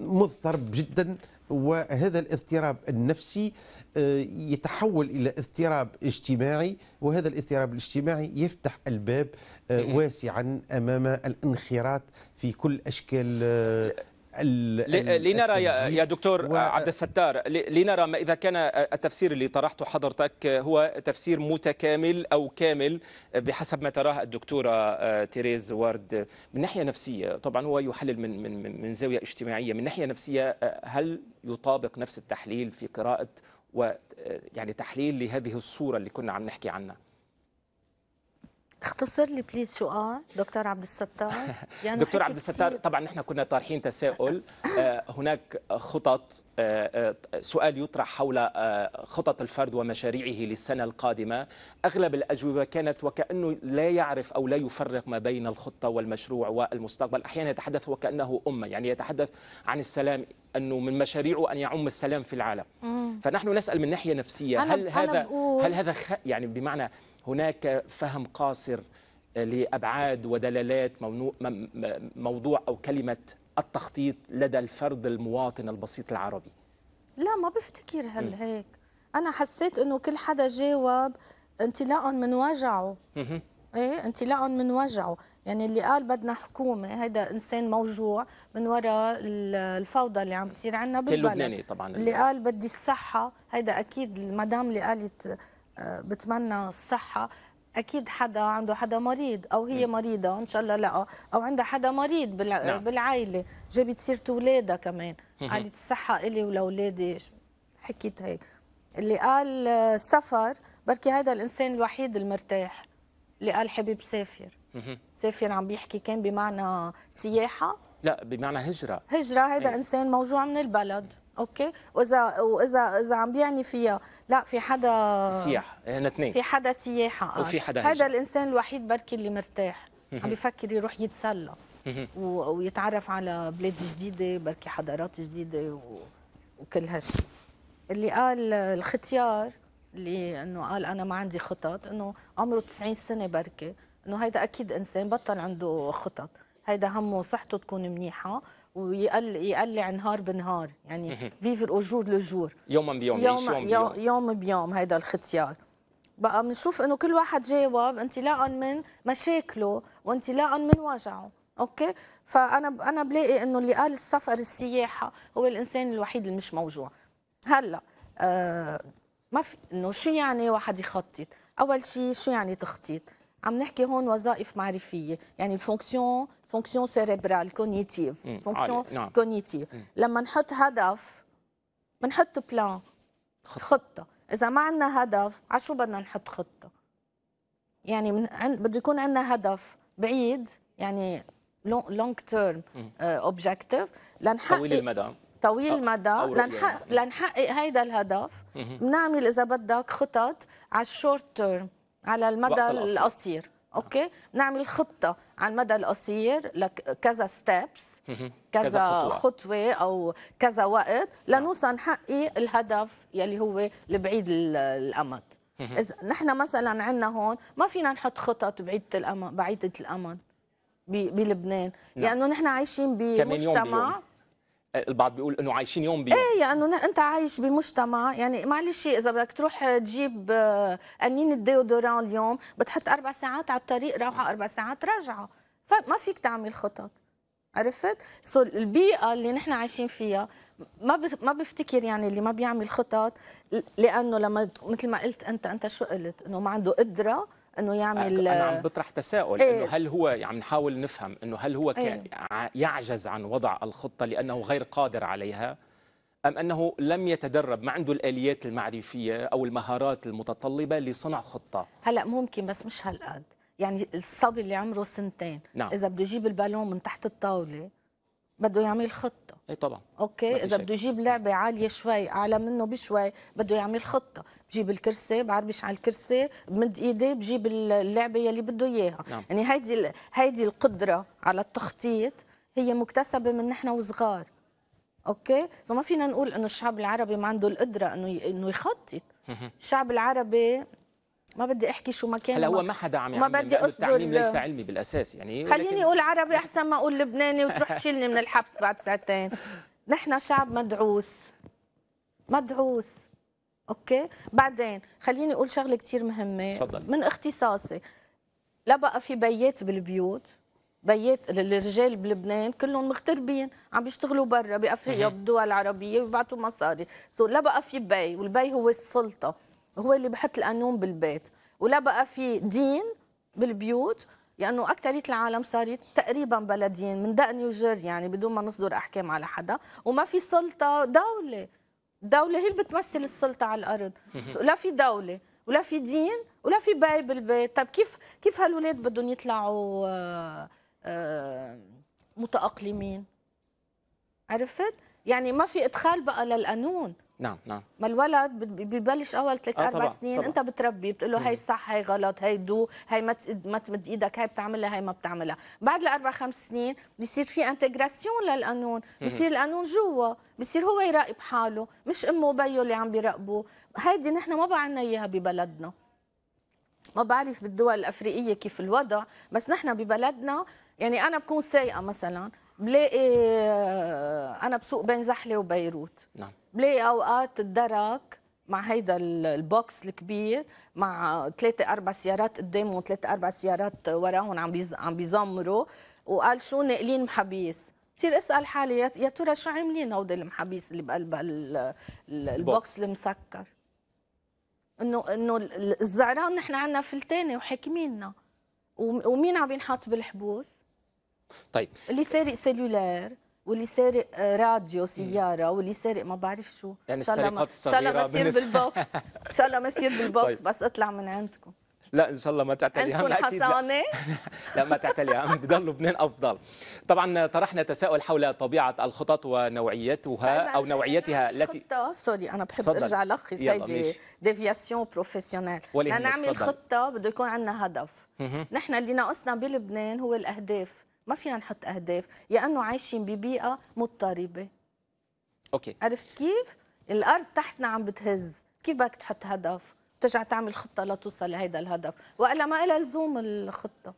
مضطرب جدا وهذا الاضطراب النفسي آه، يتحول الى اضطراب اجتماعي وهذا الاضطراب الاجتماعي يفتح الباب واسعا امام الانخراط في كل اشكال لنرى يا دكتور و... عبد الستار لنرى ما اذا كان التفسير اللي طرحته حضرتك هو تفسير متكامل او كامل بحسب ما تراه الدكتوره آه، تيريز وارد من ناحيه نفسيه طبعا هو يحلل من من من زاويه اجتماعيه من ناحيه نفسيه آه، هل يطابق نفس التحليل في قراءه و آه، يعني تحليل لهذه الصوره اللي كنا عم نحكي عنها اختصر لي بليز شو قال دكتور عبد الستار يعني دكتور عبد الستار طبعا نحن كنا طارحين تساؤل آه، آه، هناك خطط آه، سؤال يطرح حول خطط الفرد ومشاريعه للسنة القادمة أغلب الأجوبة كانت وكأنه لا يعرف أو لا يفرق ما بين الخطة والمشروع والمستقبل أحيانا يتحدث وكأنه أمة يعني يتحدث عن السلام أنه من مشاريعه أن يعم السلام في العالم فنحن نسأل من ناحية نفسية هل هذا, هل هذا يعني بمعنى هناك فهم قاصر آه، لأبعاد ودلالات موضوع أو كلمة التخطيط لدى الفرد المواطن البسيط العربي لا ما بفتكر هل هيك أنا حسيت أنه كل حدا جاوب انطلاقا من وجعه ايه انطلاقا من وجعه يعني اللي قال بدنا حكومه هذا انسان موجوع من وراء الفوضى اللي عم تصير عندنا بالبلد كل لبناني طبعا اللي قال بدي الصحه هذا اكيد المدام اللي قالت بتمنى الصحه اكيد حدا عنده حدا مريض او هي م. إيه. مريضه ان شاء الله لا او عندها حدا مريض بالع... نعم. بالعائله جابت سيره اولادها كمان قالت الصحه الي ولاولادي حكيت هيك اللي قال سفر بركي هذا الانسان الوحيد المرتاح اللي قال حبيب سافر سافر عم بيحكي كان بمعنى سياحه لا بمعنى هجره هجره هذا إيه. انسان موجوع من البلد اوكي واذا واذا اذا عم بيعني فيها لا في حدا سياحه هنا اثنين في حدا سياحه وفي آه. حدا هذا الانسان الوحيد بركي اللي مرتاح عم بفكر يروح يتسلى ويتعرف على بلاد جديده بركي حضارات جديده و... وكل هالشيء اللي قال الختيار اللي انه قال انا ما عندي خطط انه عمره 90 سنه بركي انه هيدا اكيد انسان بطل عنده خطط هيدا همه صحته تكون منيحه ويقل يقلع نهار بنهار يعني فيفر او جور يوم يوما بيوم يوم يوم, بيوم, يوم بيوم هيدا الختيار بقى بنشوف انه كل واحد جاوب انطلاقا من مشاكله وانطلاقا من وجعه اوكي فانا انا بلاقي انه اللي قال السفر السياحه هو الانسان الوحيد اللي مش موجوع هلا آه ما في انه شو يعني واحد يخطط اول شيء شو يعني تخطيط عم نحكي هون وظائف معرفيه يعني الفونكسيون فونكسيون سيريبرال كوgnيتيف فونكسيون كوgnيتيف لما نحط هدف بنحط بلان خطه اذا ما عندنا هدف على شو بدنا نحط خطه يعني من عند بده يكون عندنا هدف بعيد يعني لونج تيرم اوبجيكتيف لنحقق طويل المدى طويل المدى لنحقق mm. لنحقق هيدا الهدف mm-hmm. بنعمل اذا بدك خطط على الشورت تيرم على المدى القصير اوكي بنعمل خطه على المدى القصير لكذا ستيبس كذا خطوه او كذا وقت لنوصل نحقق الهدف يلي هو البعيد الامد اذا نحن مثلا عندنا هون ما فينا نحط خطط بعيده الامد بعيده الامد بلبنان نعم. لانه نحن عايشين بمجتمع البعض بيقول انه عايشين يوم بيوم ايه يعني انت عايش بمجتمع يعني معلش اذا بدك تروح تجيب آه، قنين الديودوران اليوم بتحط اربع ساعات على الطريق روحه اربع ساعات راجعه فما فيك تعمل خطط عرفت؟ سو البيئه اللي نحن عايشين فيها ما ما بفتكر يعني اللي ما بيعمل خطط لانه لما مثل ما قلت انت انت شو قلت انه ما عنده قدره انه يعمل انا عم بطرح تساؤل إيه؟ انه هل هو عم يعني نحاول نفهم انه هل هو إيه؟ يعجز عن وضع الخطه لانه غير قادر عليها ام انه لم يتدرب ما عنده الاليات المعرفيه او المهارات المتطلبه لصنع خطه هلا ممكن بس مش هالقد يعني الصبي اللي عمره سنتين نعم. اذا بده يجيب البالون من تحت الطاوله بده يعمل خطه اي طبعا اوكي اذا بده يجيب لعبه عاليه شوي اعلى منه بشوي بده يعمل خطه بجيب الكرسي بعربش على الكرسي بمد ايدي بجيب اللعبه يلي بده اياها نعم. يعني هيدي هيدي القدره على التخطيط هي مكتسبه من نحن وصغار اوكي فما فينا نقول انه الشعب العربي ما عنده القدره انه انه يخطط الشعب العربي ما بدي احكي شو ما كان هلا هو ما حدا عم ما بدي اصدر ليس علمي بالاساس يعني خليني اقول عربي احسن ما اقول لبناني وتروح تشيلني من الحبس بعد ساعتين نحن شعب مدعوس مدعوس اوكي بعدين خليني اقول شغله كثير مهمه تفضل. من اختصاصي لا بقى في بيات بالبيوت بيات الرجال بلبنان كلهم مغتربين عم بيشتغلوا برا بافريقيا بالدول العربيه وبيبعتوا مصاري سو لا بقى في بي والبي هو السلطه هو اللي بحط القانون بالبيت ولا بقى في دين بالبيوت لانه يعني اكثريه العالم صارت تقريبا بلا دين من دقن وجر يعني بدون ما نصدر احكام على حدا وما في سلطه دوله الدوله هي اللي بتمثل السلطه على الارض لا في دوله ولا في دين ولا في باي بالبيت طب كيف كيف هالولاد بدهم يطلعوا آه، آه، متاقلمين عرفت يعني ما في ادخال بقى للقانون نعم نعم ما الولد ببلش اول ثلاث آه اربع سنين طبعًا. انت بتربي بتقول له هي صح هي غلط هي دو هي ما ما تمد ايدك هي بتعملها هي ما بتعملها بعد الاربع خمس سنين بصير في انتجراسيون للقانون بصير القانون جوا بصير هو يراقب حاله مش امه وبيه اللي عم بيراقبوا هيدي نحن ما بقى عنا اياها ببلدنا ما بعرف بالدول الافريقيه كيف الوضع بس نحن ببلدنا يعني انا بكون سايقه مثلا بلاقي آه، انا بسوق بين زحله وبيروت نعم بلاقي اوقات الدرك مع هيدا البوكس الكبير مع ثلاثة أربع سيارات قدامه وثلاثة أربع سيارات وراهم عم بيز... عم بيزمروا وقال شو ناقلين محابيس بصير اسال حالي يا ترى شو عاملين هود المحابيس اللي بقلب البوكس المسكر انه انه الزعران نحن عندنا فلتانه وحاكميننا ومين عم ينحط بالحبوس؟ طيب اللي سارق سيلولار واللي سارق آه، راديو سياره واللي سارق ما بعرف شو يعني ان شاء الله ما يصير بالبوكس ان شاء الله ما يصير بالبوكس طيب. بس اطلع من عندكم لا ان شاء الله ما تعتلي عندكم حصانه لا ما تعتلي عم بضل لبنان افضل طبعا طرحنا تساؤل حول طبيعه الخطط ونوعيتها او نوعيتها آه، التي خطه سوري انا بحب صدر. ارجع لخص هيدي ديفياسيون بروفيسيونيل بدنا نعمل خطه بده يكون عندنا هدف نحن اللي ناقصنا بلبنان هو الاهداف ما فينا نحط اهداف يا انه عايشين ببيئه مضطربه اوكي عرفت كيف الارض تحتنا عم بتهز كيف بدك تحط هدف ترجع تعمل خطه لتوصل لهذا الهدف والا ما لها لزوم الخطه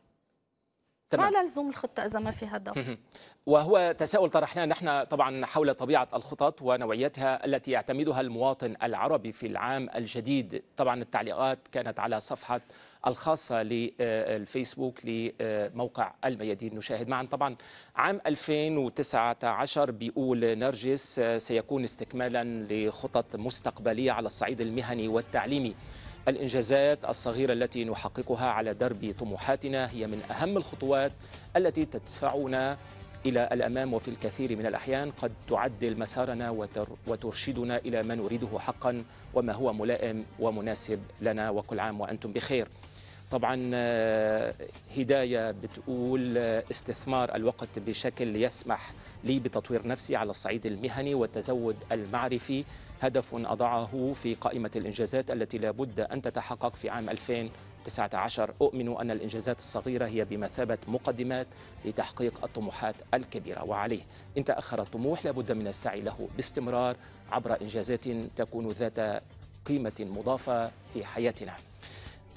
تمام. ما لزوم الخطة إذا ما في هدف وهو تساؤل طرحناه نحن طبعا حول طبيعة الخطط ونوعيتها التي يعتمدها المواطن العربي في العام الجديد طبعا التعليقات كانت على صفحة الخاصة للفيسبوك آه، لموقع الميادين نشاهد معا طبعا عام 2019 بيقول نرجس سيكون استكمالا لخطط مستقبلية على الصعيد المهني والتعليمي الإنجازات الصغيرة التي نحققها على درب طموحاتنا هي من أهم الخطوات التي تدفعنا إلى الأمام وفي الكثير من الأحيان قد تعدل مسارنا وترشدنا إلى ما نريده حقا وما هو ملائم ومناسب لنا وكل عام وأنتم بخير طبعا آه، هداية بتقول آه، استثمار الوقت بشكل يسمح لي بتطوير نفسي على الصعيد المهني والتزود المعرفي هدف أضعه في قائمة الإنجازات التي لا بد أن تتحقق في عام 2020 التسعة أؤمن أن الإنجازات الصغيرة هي بمثابة مقدمات لتحقيق الطموحات الكبيرة وعليه إن تأخر الطموح لابد من السعي له باستمرار عبر إنجازات تكون ذات قيمة مضافة في حياتنا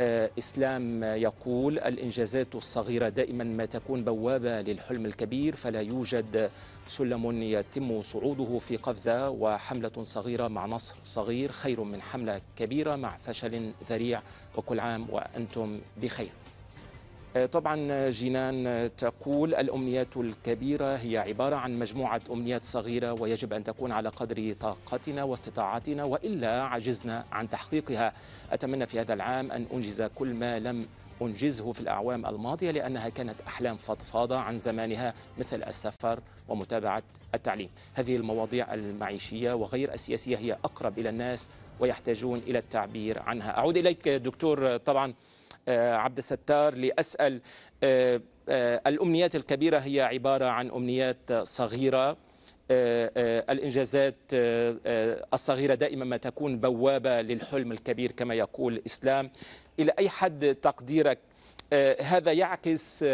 آه، إسلام يقول الإنجازات الصغيرة دائما ما تكون بوابة للحلم الكبير فلا يوجد سلم يتم صعوده في قفزة وحملة صغيرة مع نصر صغير خير من حملة كبيرة مع فشل ذريع وكل عام وأنتم بخير آه، طبعا آه، جنان آه، تقول الامنيات الكبيره هي عباره عن مجموعه امنيات صغيره ويجب ان تكون على قدر طاقتنا واستطاعتنا والا عجزنا عن تحقيقها اتمنى في هذا العام ان انجز كل ما لم أنجزه في الأعوام الماضية لأنها كانت أحلام فضفاضة عن زمانها مثل السفر ومتابعة التعليم هذه المواضيع المعيشية وغير السياسية هي أقرب إلى الناس ويحتاجون إلى التعبير عنها أعود إليك دكتور طبعا آه، عبد الستار لأسأل آه، آه، الأمنيات الكبيرة هي عبارة عن أمنيات صغيرة الإنجازات الصغيرة دائما ما تكون بوابة للحلم الكبير كما يقول الإسلام إلى أي حد تقديرك هذا يعكس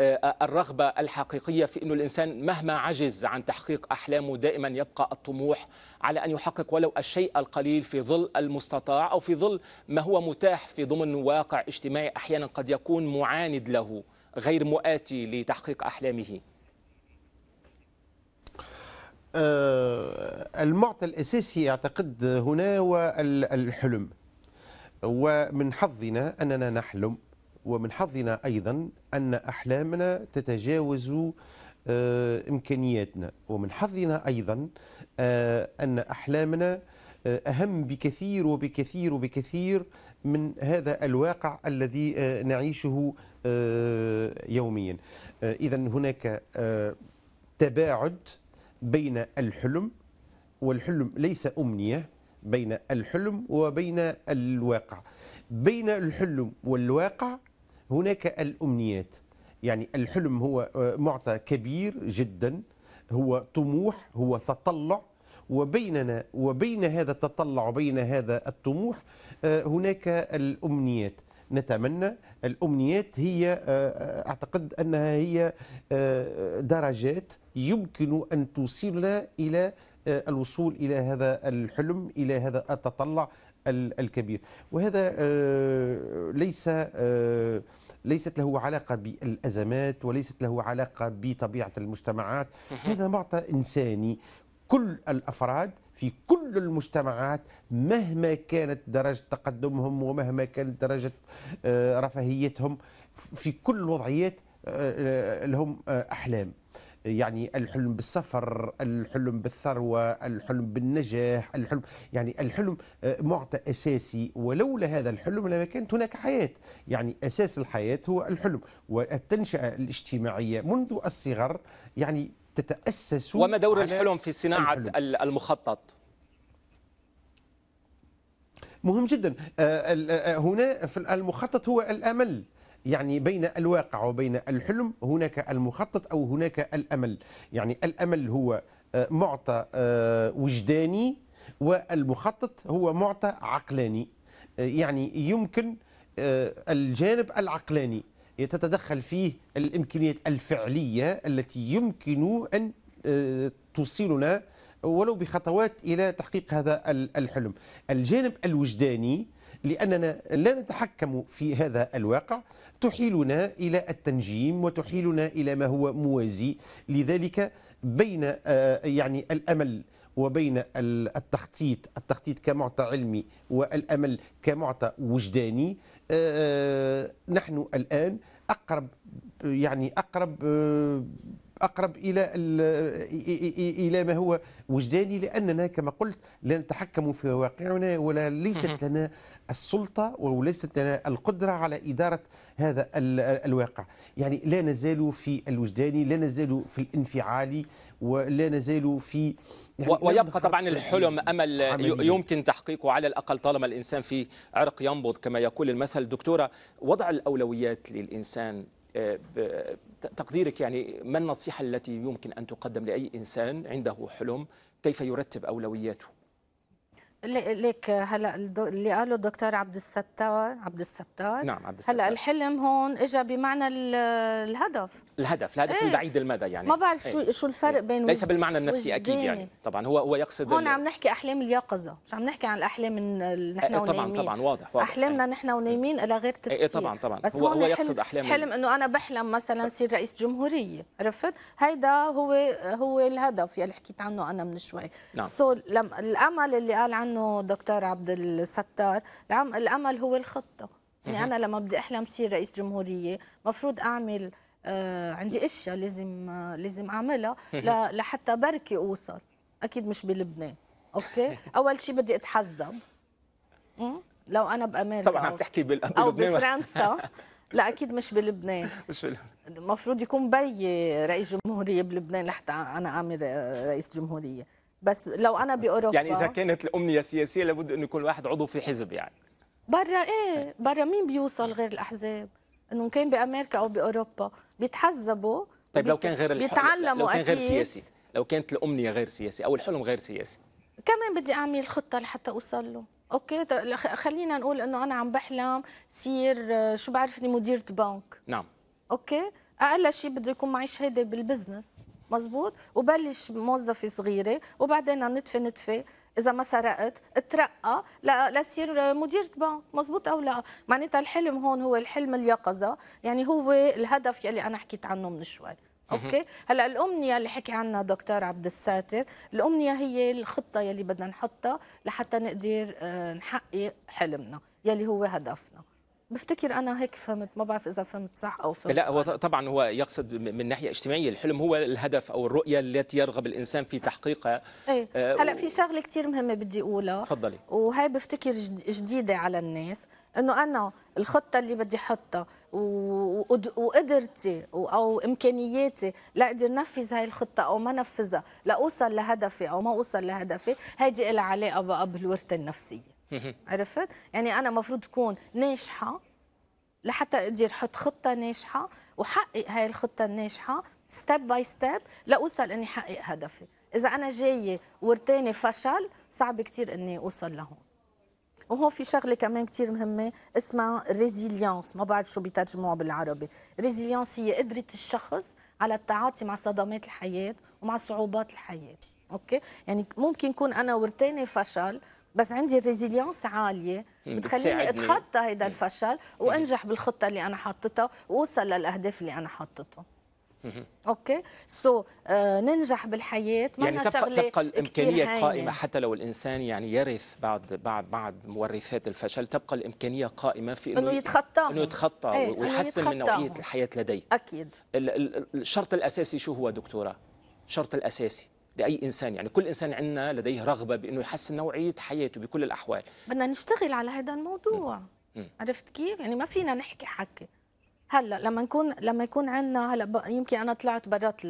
آه، آه، الرغبة الحقيقية في أن الإنسان مهما عجز عن تحقيق أحلامه دائما يبقى الطموح على أن يحقق ولو الشيء القليل في ظل المستطاع أو في ظل ما هو متاح في ضمن واقع اجتماعي أحيانا قد يكون معاند له غير مؤاتي لتحقيق أحلامه آه، المعطى الأساسي أعتقد هنا هو الحلم ومن حظنا أننا نحلم ومن حظنا أيضا أن أحلامنا تتجاوز آه، إمكانياتنا ومن حظنا أيضا آه، أن أحلامنا آه، أهم بكثير وبكثير وبكثير من هذا الواقع الذي نعيشه يوميا إذا هناك تباعد بين الحلم والحلم ليس أمنية بين الحلم وبين الواقع بين الحلم والواقع هناك الأمنيات يعني الحلم هو آه، معطى كبير جدا هو طموح هو تطلع وبيننا وبين هذا التطلع وبين هذا الطموح آه، هناك الأمنيات نتمنى الأمنيات هي آه، أعتقد أنها هي درجات يمكن أن توصلنا إلى الوصول إلى هذا الحلم إلى هذا التطلع الكبير وهذا آه، ليس آه، ليست له علاقة بالأزمات وليست له علاقة بطبيعة المجتمعات هذا معطى إنساني كل الأفراد في كل المجتمعات مهما كانت درجة تقدمهم ومهما كانت درجة آه، رفاهيتهم في كل الوضعيات لهم أحلام يعني الحلم بالسفر الحلم بالثروة الحلم بالنجاح الحلم يعني الحلم آه، معطى أساسي ولولا هذا الحلم لما كانت هناك حياة يعني أساس الحياة هو الحلم والتنشأة الاجتماعية منذ الصغر يعني تتأسس وما دور الحلم في صناعة الحلم. المخطط؟ مهم جدا آه، آه، هنا في المخطط هو الامل يعني بين الواقع وبين الحلم هناك المخطط أو هناك الأمل يعني الأمل هو آه، معطى آه، وجداني والمخطط هو معطى عقلاني آه، يعني يمكن الجانب العقلاني تتدخل فيه الإمكانيات الفعلية التي يمكن أن توصلنا ولو بخطوات إلى تحقيق هذا الحلم الجانب الوجداني لأننا لا نتحكم في هذا الواقع تحيلنا إلى التنجيم وتحيلنا إلى ما هو موازي لذلك بين آه، يعني الأمل وبين التخطيط التخطيط كمعطى علمي والأمل كمعطى وجداني آه، آه، نحن الآن أقرب يعني أقرب اقرب الى الى ما هو وجداني لاننا كما قلت لا نتحكم في واقعنا ولا ليست لنا السلطه وليست لنا القدره على اداره هذا الواقع يعني لا نزال في الوجداني لا نزال في الانفعال ولا نزال في يعني ويبقى طبعا الحلم امل عملية. يمكن تحقيقه على الاقل طالما الانسان في عرق ينبض كما يقول المثل دكتوره وضع الاولويات للانسان آه، تقديرك يعني ما النصيحة التي يمكن أن تقدم لأي إنسان عنده حلم كيف يرتب أولوياته ليك هلا اللي قاله الدكتور عبد الستار عبد الستار نعم عبد الستار هلا الحلم هون اجى بمعنى الهدف الهدف الهدف ايه؟ البعيد المدى يعني ما بعرف شو ايه؟ شو الفرق إيه. بين ليس بالمعنى النفسي اكيد يعني طبعا هو هو يقصد هون عم نحكي احلام اليقظه مش عم نحكي عن الاحلام إيه، نحن إيه، ونايمين طبعا طبعا واضح, واضح احلامنا ايه؟ نحن ونايمين الى غير تفسير ايه طبعا طبعا بس هو, هو يقصد احلام حلم انه انا بحلم مثلا صير رئيس جمهوريه عرفت هيدا هو هو الهدف يلي حكيت عنه انا من شوي نعم سو الامل اللي قال عنه عنه دكتور عبد الستار الامل هو الخطه يعني انا لما بدي احلم صير رئيس جمهوريه مفروض اعمل آه عندي اشياء لازم آه لازم اعملها لحتى بركي اوصل اكيد مش بلبنان اوكي اول شيء بدي اتحزب لو انا بامريكا طبعا عم تحكي بلبنان او بفرنسا لا اكيد مش بلبنان مش بلبنان المفروض يكون بي رئيس جمهوريه بلبنان لحتى انا اعمل آه، رئيس جمهوريه بس لو انا باوروبا يعني اذا كانت الامنيه سياسيه لابد انه يكون الواحد عضو في حزب يعني برا ايه برا مين بيوصل غير الاحزاب انه كان بامريكا او باوروبا بيتحزبوا طيب لو كان غير الحلم بيتعلموا لو كان غير سياسي لو كانت الامنيه غير سياسي او الحلم غير سياسي كمان بدي اعمل خطه لحتى اوصل له اوكي خلينا نقول انه انا عم بحلم صير آه، شو بعرفني مديره بنك نعم اوكي اقل شيء بده يكون معي شهاده بالبزنس مزبوط وبلش موظفه صغيره وبعدين نتفه نتفه اذا ما سرقت اترقى لصير مدير بنك مزبوط او لا معناتها الحلم هون هو الحلم اليقظه يعني هو الهدف يلي انا حكيت عنه من شوي اوكي هلا الامنيه اللي حكي عنها دكتور عبد الساتر الامنيه هي الخطه يلي بدنا نحطها لحتى نقدر آه، نحقق حلمنا يلي هو هدفنا بفتكر انا هيك فهمت ما بعرف اذا فهمت صح او فهمت لا هو طبعا هو يقصد من ناحيه اجتماعيه الحلم هو الهدف او الرؤيه التي يرغب الانسان في تحقيقها آه، ايه آه هلا في شغله كثير مهمه بدي اقولها تفضلي وهي بفتكر جديده على الناس انه انا الخطه اللي بدي احطها وقدرتي او امكانياتي لاقدر نفذ هاي الخطه او ما نفذها لاوصل لهدفي او ما اوصل لهدفي هيدي لها علاقه بقى بالورثه النفسيه عرفت يعني انا مفروض اكون ناجحه لحتى اقدر احط خطه ناجحه وحقق هاي الخطه الناجحه ستيب باي ستيب لاوصل اني احقق هدفي اذا انا جايه ورتاني فشل صعب كثير اني اوصل لهون وهون في شغله كمان كثير مهمه اسمها ريزيليانس ما بعرف شو بيترجموها بالعربي ريزيليانس هي قدره الشخص على التعاطي مع صدمات الحياه ومع صعوبات الحياه اوكي يعني ممكن يكون انا ورتاني فشل بس عندي ريزيليانس عاليه بتخليني اتخطى هذا الفشل وانجح بالخطه اللي انا حاطتها واوصل للاهداف اللي انا حاطتها اوكي سو so, آه ننجح بالحياه ما يعني تبقى, تبقى الامكانيه قائمه حتى لو الانسان يعني يرث بعد بعد بعد مورثات الفشل تبقى الامكانيه قائمه في انه يتخطى انه يتخطى ايه ويحسن من نوعيه الحياه لديه اكيد الشرط الاساسي شو هو دكتوره الشرط الاساسي لاي انسان يعني كل انسان عندنا لديه رغبه بانه يحسن نوعيه حياته بكل الاحوال بدنا نشتغل على هذا الموضوع مم. عرفت كيف يعني ما فينا نحكي حكي هلا لما نكون لما يكون عندنا هلا يمكن انا طلعت برات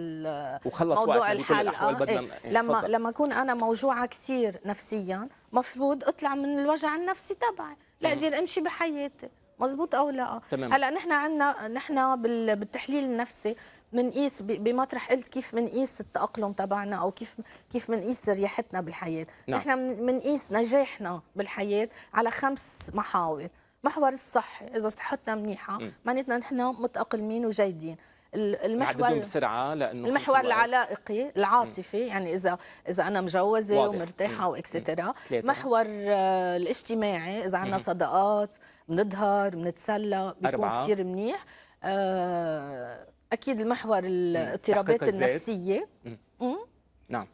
وخلص موضوع الحلقه بدنا إيه. إيه، لما فضل. لما اكون انا موجوعه كثير نفسيا مفروض اطلع من الوجع النفسي تبعي لاقدر امشي بحياتي مزبوط او لا تمام. هلا نحن عندنا نحن بالتحليل النفسي بنقيس بمطرح قلت كيف بنقيس التاقلم تبعنا او كيف كيف بنقيس رياحتنا بالحياه نعم. نحن بنقيس نجاحنا بالحياه على خمس محاور محور الصحه اذا صحتنا منيحه معناتنا نحن متاقلمين وجيدين المحور بسرعه لانه المحور العلائقي العاطفي يعني اذا اذا انا مجوزه واضح. ومرتاحه واكسترا محور آه، الاجتماعي اذا عندنا صداقات بنظهر بنتسلى بيكون كثير منيح آه اكيد المحور الاضطرابات النفسيه نعم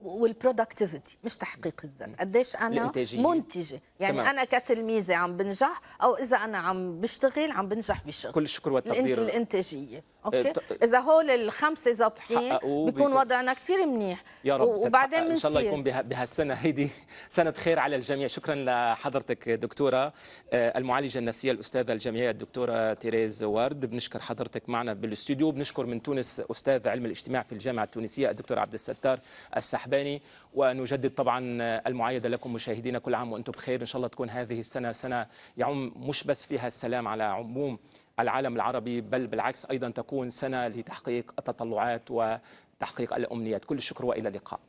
والبرودكتيفيتي مش تحقيق الذات قديش انا الانتاجية. منتجه يعني تمام. انا كتلميذه عم بنجح او اذا انا عم بشتغل عم بنجح بشغل كل الشكر والتقدير الانتاجيه آه، اوكي اذا هول الخمسه ظابطين بيكون وضعنا كثير منيح يا رب وبعدين ان شاء الله يكون بهالسنه هيدي سنه خير على الجميع شكرا لحضرتك دكتوره آه، المعالجه النفسيه الاستاذه الجامعيه الدكتوره تيريز وارد بنشكر حضرتك معنا بالاستوديو بنشكر من تونس استاذ علم الاجتماع في الجامعه التونسيه الدكتور عبد الستار السحب الأحباني ونجدد طبعا المعايدة لكم مشاهدينا كل عام وأنتم بخير إن شاء الله تكون هذه السنة سنة يعم مش بس فيها السلام على عموم العالم العربي بل بالعكس أيضا تكون سنة لتحقيق التطلعات وتحقيق الأمنيات كل الشكر وإلى اللقاء